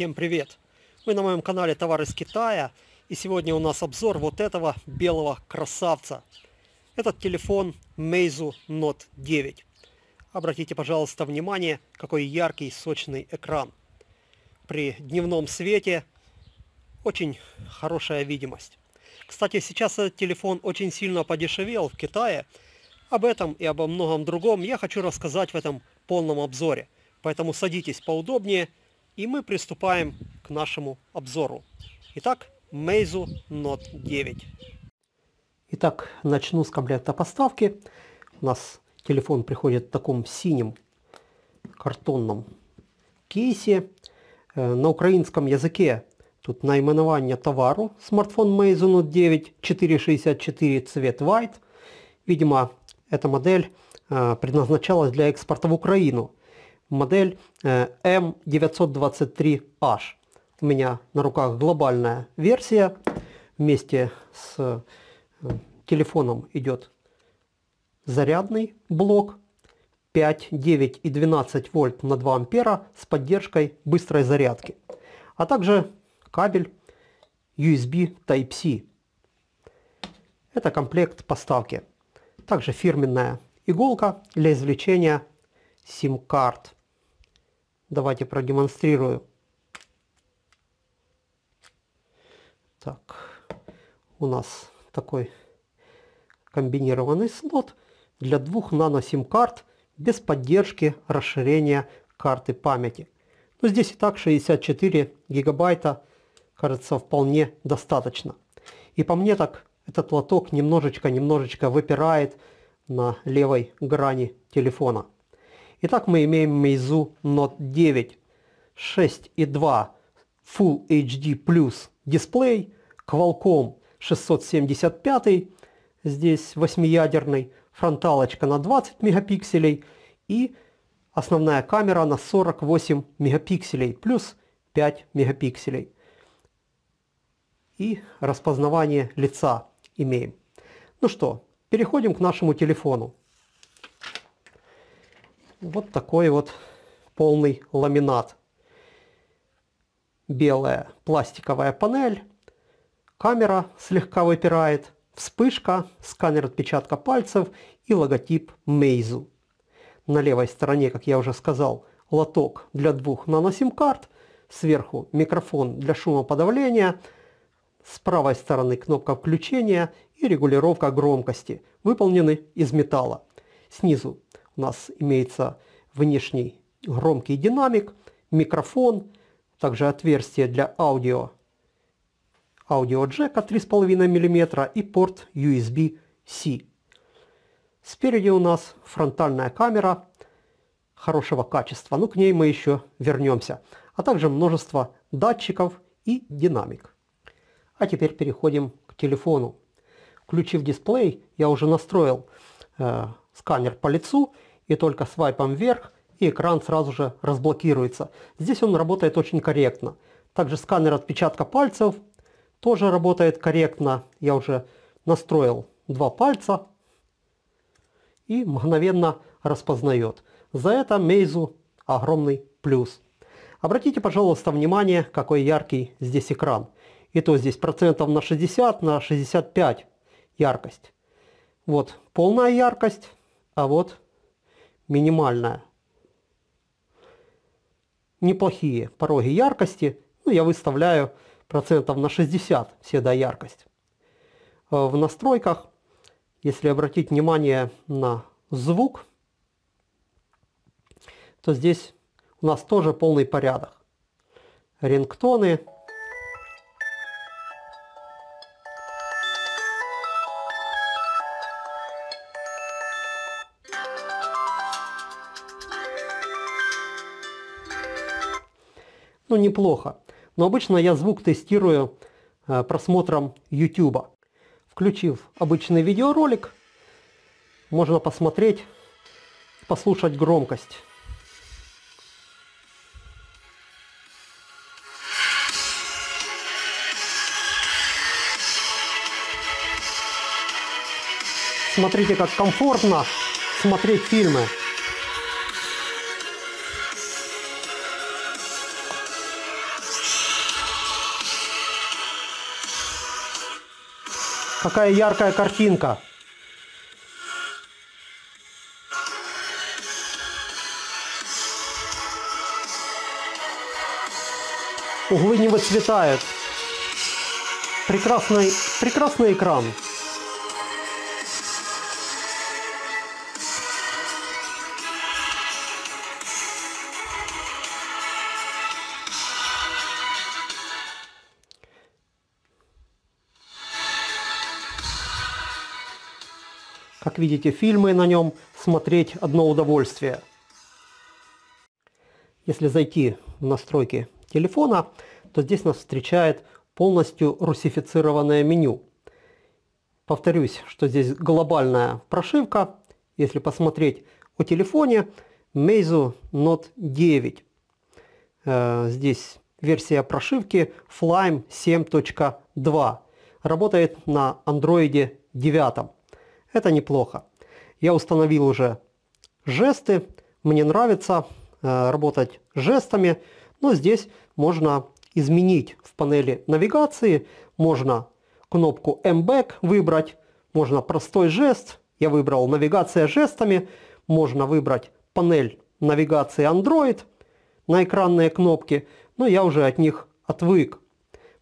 Всем привет! Вы на моем канале Товары из Китая и сегодня у нас обзор вот этого белого красавца. Этот телефон Meizu Note 9. Обратите, пожалуйста, внимание, какой яркий сочный экран. При дневном свете очень хорошая видимость. Кстати, сейчас этот телефон очень сильно подешевел в Китае. Об этом и обо многом другом я хочу рассказать в этом полном обзоре. Поэтому садитесь поудобнее – и мы приступаем к нашему обзору. Итак, Meizu Note 9. Итак, начну с комплекта поставки. У нас телефон приходит в таком синем картонном кейсе. Э, на украинском языке тут наименование товару. Смартфон Meizu Note 9 464 цвет White. Видимо, эта модель э, предназначалась для экспорта в Украину модель M923H. Э, У меня на руках глобальная версия. Вместе с э, телефоном идет зарядный блок 5, 9 и 12 вольт на 2 ампера с поддержкой быстрой зарядки, а также кабель USB Type-C. Это комплект поставки. Также фирменная иголка для извлечения sim карт Давайте продемонстрирую. Так, у нас такой комбинированный слот для двух нано сим-карт без поддержки расширения карты памяти. Но здесь и так 64 гигабайта, кажется, вполне достаточно. И по мне так этот лоток немножечко-немножечко выпирает на левой грани телефона. Итак, мы имеем Meizu Note 9 6.2 Full HD плюс дисплей, Qualcomm 675, здесь восьмиядерный, фронталочка на 20 мегапикселей и основная камера на 48 мегапикселей плюс 5 мегапикселей. И распознавание лица имеем. Ну что, переходим к нашему телефону вот такой вот полный ламинат. Белая пластиковая панель, камера слегка выпирает, вспышка, сканер отпечатка пальцев и логотип Meizu. На левой стороне, как я уже сказал, лоток для двух наносим-карт, сверху микрофон для шумоподавления, с правой стороны кнопка включения и регулировка громкости, выполнены из металла. Снизу у нас имеется внешний громкий динамик, микрофон, также отверстие для аудио, аудио джека 3,5 мм и порт USB-C. Спереди у нас фронтальная камера хорошего качества, но ну, к ней мы еще вернемся, а также множество датчиков и динамик. А теперь переходим к телефону. Включив дисплей, я уже настроил э, сканер по лицу и только свайпом вверх, и экран сразу же разблокируется. Здесь он работает очень корректно. Также сканер отпечатка пальцев тоже работает корректно. Я уже настроил два пальца и мгновенно распознает. За это Meizu огромный плюс. Обратите, пожалуйста, внимание, какой яркий здесь экран. И то здесь процентов на 60, на 65 яркость. Вот полная яркость, а вот минимальная. Неплохие пороги яркости. Ну, я выставляю процентов на 60 всегда яркость. В настройках, если обратить внимание на звук, то здесь у нас тоже полный порядок. Рингтоны, ну, неплохо. Но обычно я звук тестирую э, просмотром YouTube. Включив обычный видеоролик, можно посмотреть, послушать громкость. Смотрите, как комфортно смотреть фильмы. Какая яркая картинка. Углы не выцветают. Прекрасный, прекрасный экран. Как видите, фильмы на нем смотреть одно удовольствие. Если зайти в настройки телефона, то здесь нас встречает полностью русифицированное меню. Повторюсь, что здесь глобальная прошивка. Если посмотреть о телефоне, Meizu Note 9. Э, здесь версия прошивки Flyme 7.2. Работает на Android 9. Это неплохо. Я установил уже жесты. Мне нравится э, работать жестами. Но здесь можно изменить в панели навигации. Можно кнопку MBACK выбрать. Можно простой жест. Я выбрал навигация жестами. Можно выбрать панель навигации Android на экранные кнопки. Но я уже от них отвык.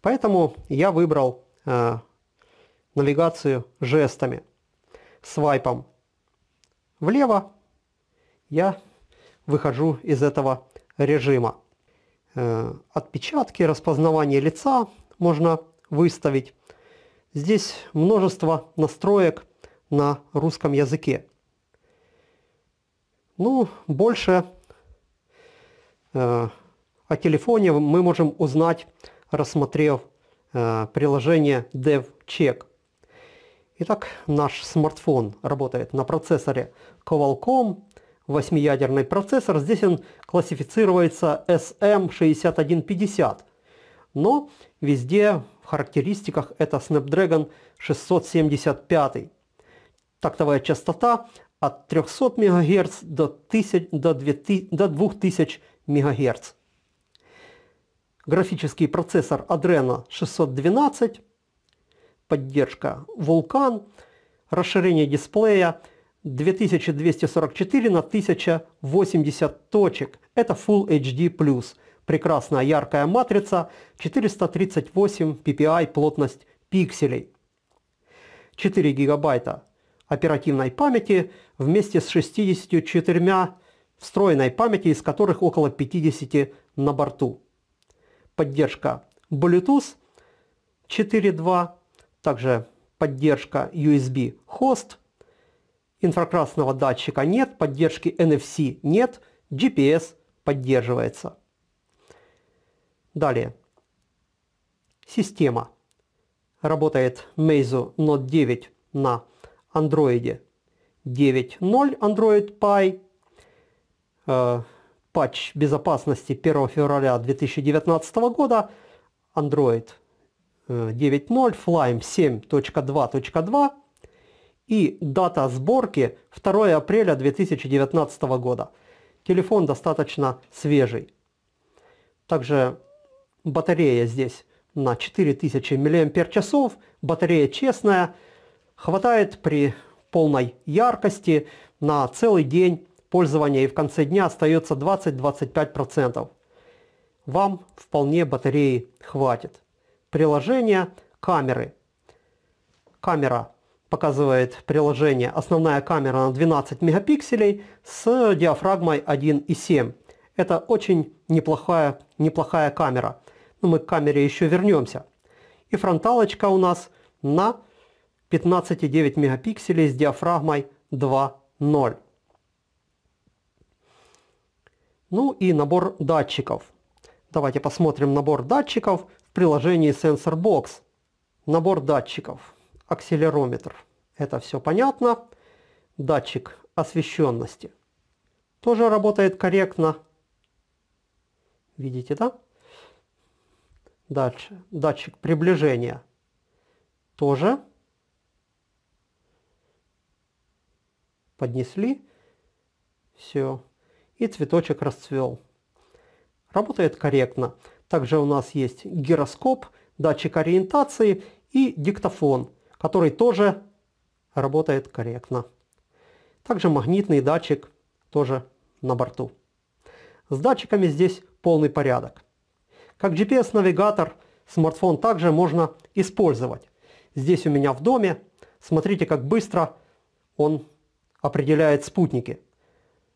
Поэтому я выбрал э, навигацию жестами свайпом влево я выхожу из этого режима. Э, отпечатки, распознавание лица можно выставить. Здесь множество настроек на русском языке. Ну, больше э, о телефоне мы можем узнать, рассмотрев э, приложение DevCheck. Итак, наш смартфон работает на процессоре Qualcomm, восьмиядерный процессор. Здесь он классифицируется SM6150, но везде в характеристиках это Snapdragon 675. Тактовая частота от 300 МГц до, 1000, до, 2000, до 2000 МГц. Графический процессор Adreno 612 поддержка «Вулкан», расширение дисплея 2244 на 1080 точек. Это Full HD+. Прекрасная яркая матрица, 438 ppi плотность пикселей. 4 гигабайта оперативной памяти вместе с 64 встроенной памяти, из которых около 50 на борту. Поддержка Bluetooth 4.2 также поддержка USB хост, инфракрасного датчика нет, поддержки NFC нет, GPS поддерживается. Далее. Система. Работает Meizu Note 9 на Android 9.0 Android Pie. Э, патч безопасности 1 февраля 2019 года. Android 9.0, Flyme 7.2.2 и дата сборки 2 апреля 2019 года. Телефон достаточно свежий. Также батарея здесь на 4000 мАч, батарея честная, хватает при полной яркости на целый день пользования и в конце дня остается 20-25%. Вам вполне батареи хватит приложение камеры. Камера показывает приложение, основная камера на 12 мегапикселей с диафрагмой 1,7. Это очень неплохая, неплохая камера. Но мы к камере еще вернемся. И фронталочка у нас на 15,9 мегапикселей с диафрагмой 2.0. Ну и набор датчиков. Давайте посмотрим набор датчиков приложении SensorBox. Набор датчиков, акселерометр. Это все понятно. Датчик освещенности тоже работает корректно. Видите, да? Дальше. Датчик приближения тоже поднесли. Все. И цветочек расцвел. Работает корректно. Также у нас есть гироскоп, датчик ориентации и диктофон, который тоже работает корректно. Также магнитный датчик тоже на борту. С датчиками здесь полный порядок. Как GPS-навигатор смартфон также можно использовать. Здесь у меня в доме, смотрите как быстро он определяет спутники.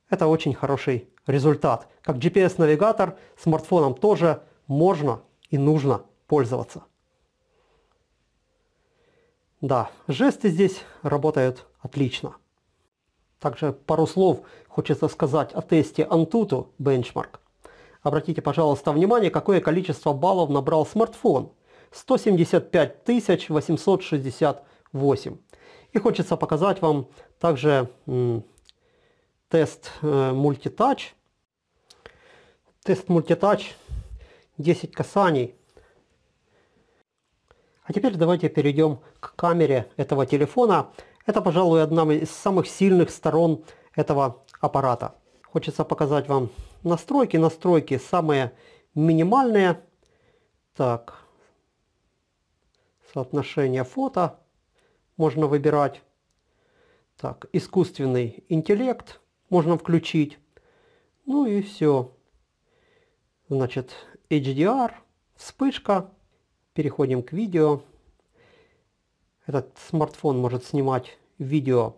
Это очень хороший результат. Как GPS-навигатор смартфоном тоже можно и нужно пользоваться. Да, жесты здесь работают отлично. Также пару слов хочется сказать о тесте Antutu Benchmark. Обратите, пожалуйста, внимание, какое количество баллов набрал смартфон. 175 868. И хочется показать вам также тест э, мультитач. Тест мультитач 10 касаний. А теперь давайте перейдем к камере этого телефона. Это, пожалуй, одна из самых сильных сторон этого аппарата. Хочется показать вам настройки. Настройки самые минимальные. Так, соотношение фото можно выбирать. Так, искусственный интеллект можно включить. Ну и все. Значит, HDR, вспышка. Переходим к видео. Этот смартфон может снимать видео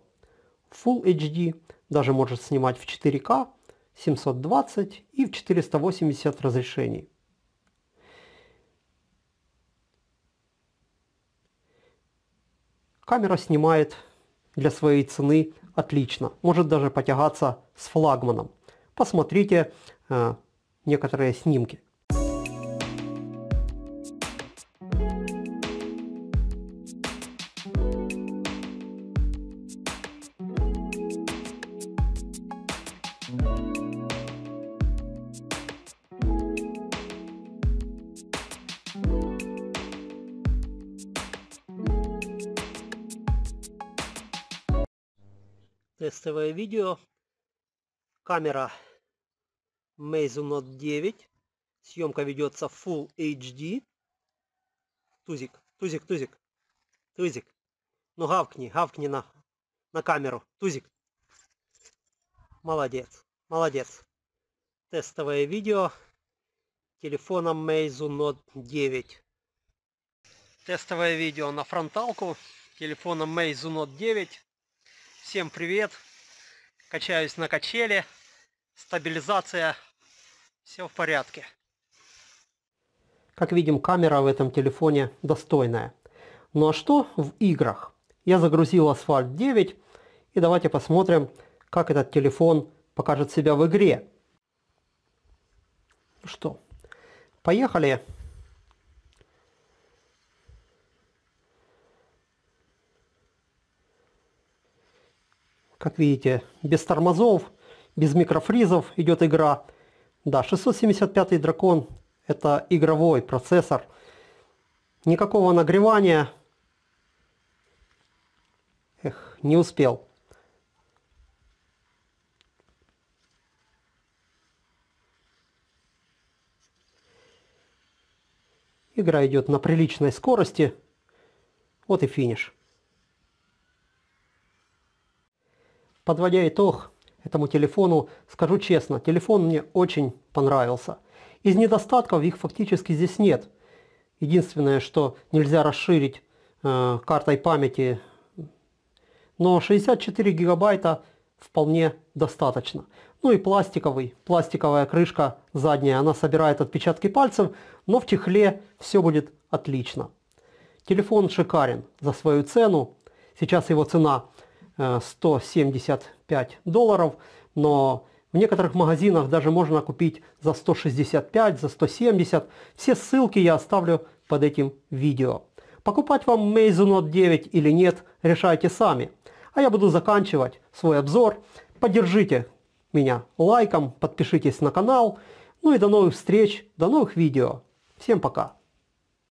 Full HD, даже может снимать в 4К, 720 и в 480 разрешений. Камера снимает для своей цены отлично, может даже потягаться с флагманом. Посмотрите э, некоторые снимки. тестовое видео. Камера Meizu Note 9. Съемка ведется Full HD. Тузик, тузик, тузик, тузик. Ну гавкни, гавкни на, на камеру. Тузик. Молодец, молодец. Тестовое видео телефоном Meizu Note 9. Тестовое видео на фронталку телефоном Meizu Note 9. Всем привет! качаюсь на качеле, стабилизация, все в порядке. Как видим, камера в этом телефоне достойная. Ну а что в играх? Я загрузил Asphalt 9 и давайте посмотрим, как этот телефон покажет себя в игре. Ну что, поехали. Поехали. как видите, без тормозов, без микрофризов идет игра. Да, 675 дракон это игровой процессор. Никакого нагревания. Эх, не успел. Игра идет на приличной скорости. Вот и финиш. Подводя итог этому телефону, скажу честно, телефон мне очень понравился. Из недостатков их фактически здесь нет. Единственное, что нельзя расширить э, картой памяти, но 64 гигабайта вполне достаточно. Ну и пластиковый, пластиковая крышка задняя, она собирает отпечатки пальцев, но в чехле все будет отлично. Телефон шикарен за свою цену. Сейчас его цена 175 э, долларов, но в некоторых магазинах даже можно купить за 165, за 170. Все ссылки я оставлю под этим видео. Покупать вам Meizu Note 9 или нет, решайте сами. А я буду заканчивать свой обзор. Поддержите меня лайком, подпишитесь на канал. Ну и до новых встреч, до новых видео. Всем пока!